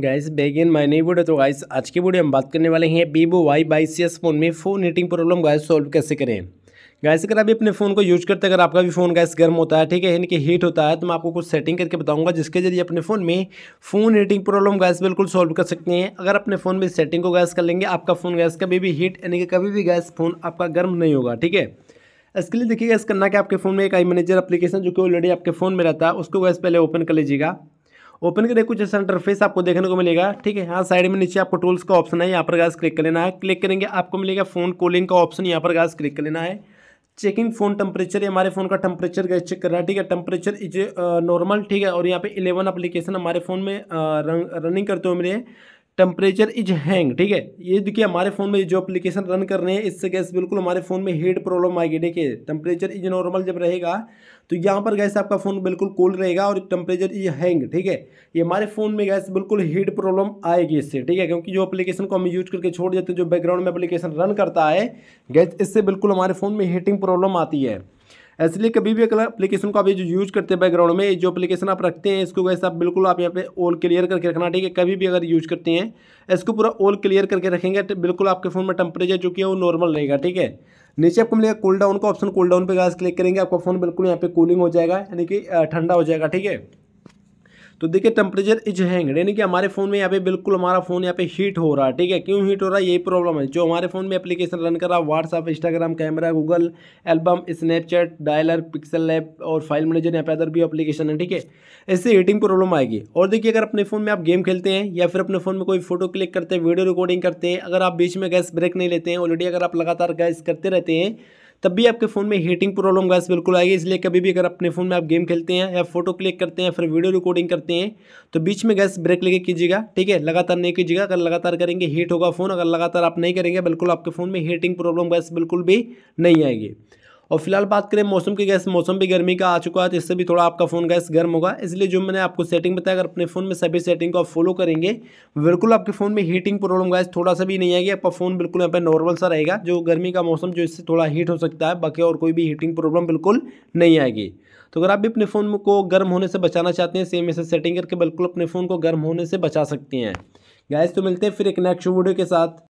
guys begin my नई video तो guys आज की वीडियो हम बात करने वाले हैं वीवो वाई बाई सी एस फोन में phone heating problem guys solve कैसे करें गैस अगर आप अपने फ़ोन को यूज करते हैं अगर आपका भी फ़ोन गैस गर्म होता है ठीक है यानी कि हीट होता है तो मैं आपको कुछ सेटिंग करके बताऊंगा जिसके जरिए अपने फ़ोन में फ़ोन हीटिंग प्रॉब्लम गैस बिल्कुल सॉल्व कर सकते हैं अगर अपने फ़ोन में सेटिंग को गैस कर लेंगे आपका फ़ोन गैस कभी भी हीट यानी कि कभी भी गैस फ़ोन आपका गर्म नहीं होगा ठीक है इसके लिए देखिए गैस करना कि आपके फ़ोन में एक आई मैनेजर अपलीकेशन जो कि ऑलरेडी आपके फ़ोन में रहता है उसको गैस पहले ओपन कर लीजिएगा ओपन करें कुछ ऐसा इंटरफेस आपको देखने को मिलेगा ठीक है हाँ साइड में नीचे आपको टूल्स का ऑप्शन है यहाँ पर गैस क्लिक कर लेना है क्लिक करेंगे आपको मिलेगा फ़ोन कॉलिंग का ऑप्शन यहाँ पर गैस क्लिक कर लेना है चेकिंग फ़ोन टेम्परेचर हमारे फ़ोन का टेम्परेचर गैस चेक करना है ठीक है टेम्परेचर इज नॉर्मल ठीक है और यहाँ पे इलेवन अप्लीकेशन हमारे फ़ोन में रनिंग uh, करते हुए मिले टेम्परेचर इज हैंग ठीक है ये देखिए हमारे फ़ोन में जो एप्लीकेशन रन कर रहे हैं इससे गैस बिल्कुल हमारे फ़ोन में हीट प्रॉब्लम आएगी ठीक है टेम्परेचर इज नॉर्मल जब रहेगा तो यहाँ पर गैस आपका फ़ोन बिल्कुल कूल रहेगा और टेम्परेचर इज हैंग ठीक है ये हमारे फ़ोन में गैस बिल्कुल हीट प्रॉब्लम आएगी इससे ठीक है क्योंकि जो अपलीकेशन को हम यूज करके छोड़ देते हैं जो बैकग्राउंड में अपलीकेशन रन करता है गैस इससे बिल्कुल हमारे फ़ोन में हीटिंग प्रॉब्लम आती है लिए कभी भी अपलीकेशन को आप जो यूज करते हैं बैकग्राउंड में जो अपलीकेशन आप रखते हैं इसको वैसे आप बिल्कुल आप यहाँ पे ऑल क्लियर करके रखना ठीक है कभी भी अगर यूज करते हैं इसको पूरा ऑल क्लियर करके रखेंगे तो बिल्कुल आपके फ़ोन में टेम्परेचर जो कि है वो नॉर्मल रहेगा ठीक है नीचे आपको मिलेगा कूल डाउन का ऑप्शन कूल डाउन पर गाज क्लिक करेंगे आपका फ़ोन बिल्कुल यहाँ पे कूलिंग हो जाएगा यानी कि ठंडा हो जाएगा ठीक है तो देखिए टेम्परेचर इज हैंग यानी कि हमारे फ़ोन में यहाँ पे बिल्कुल हमारा फ़ोन यहाँ पे हीट हो रहा है ठीक है क्यों हीट हो रहा है यही प्रॉब्लम है जो हमारे फ़ोन में एप्लीकेशन रन कर रहा है WhatsApp Instagram camera Google album Snapchat dialer Pixel app और फाइल मैनेजर यहाँ पे अदर भी अप्लीकेशन है ठीक है इससे हीटिंग प्रॉब्लम आएगी और देखिए अगर अपने फ़ोन में आप गेम खेलते हैं या फिर अपने फ़ोन में कोई फोटो क्लिक करते हैं वीडियो रिकॉर्डिंग करते हैं अगर आप बीच में गैस ब्रेक नहीं लेते हैं ऑलरेडी अगर आप लगातार गैस करते रहते हैं तब भी आपके फ़ोन में हीटिंग प्रॉब्लम गैस बिल्कुल आएगी इसलिए कभी भी अगर अपने फ़ोन में आप गेम खेलते हैं या फोटो क्लिक करते हैं फिर वीडियो रिकॉर्डिंग करते हैं तो बीच में गैस ब्रेक लेके कीजिएगा ठीक है लगातार नहीं कीजिएगा अगर लगातार करेंगे हीट होगा फ़ोन अगर लगातार आप नहीं करेंगे बिल्कुल आपके फ़ोन में हीटिंग प्रॉब्लम गैस बिल्कुल भी नहीं आएगी और फिलहाल बात करें मौसम की गैस मौसम भी गर्मी का आ चुका है तो इससे भी थोड़ा आपका फ़ोन गैस गर्म होगा इसलिए जो मैंने आपको सेटिंग बताया अगर अपने फ़ोन में सभी सेटिंग को आप फॉलो करेंगे बिल्कुल आपके फ़ोन में हीटिंग प्रॉब्लम गैस थोड़ा सा भी नहीं आएगी आपका फ़ोन बिल्कुल यहाँ पर नॉर्मल सा रहेगा जो गर्मी का मौसम जो इससे थोड़ा हीट हो सकता है बाकी और कोई भी हीटिंग प्रॉब्लम बिल्कुल नहीं आएगी तो अगर आप भी अपने फ़ोन को गर्म होने से बचाना चाहते हैं सेम ऐसे सेटिंग करके बिल्कुल अपने फ़ोन को गर्म होने से बचा सकते हैं गैस तो मिलते हैं फिर एक नेक्स्ट वीडियो के साथ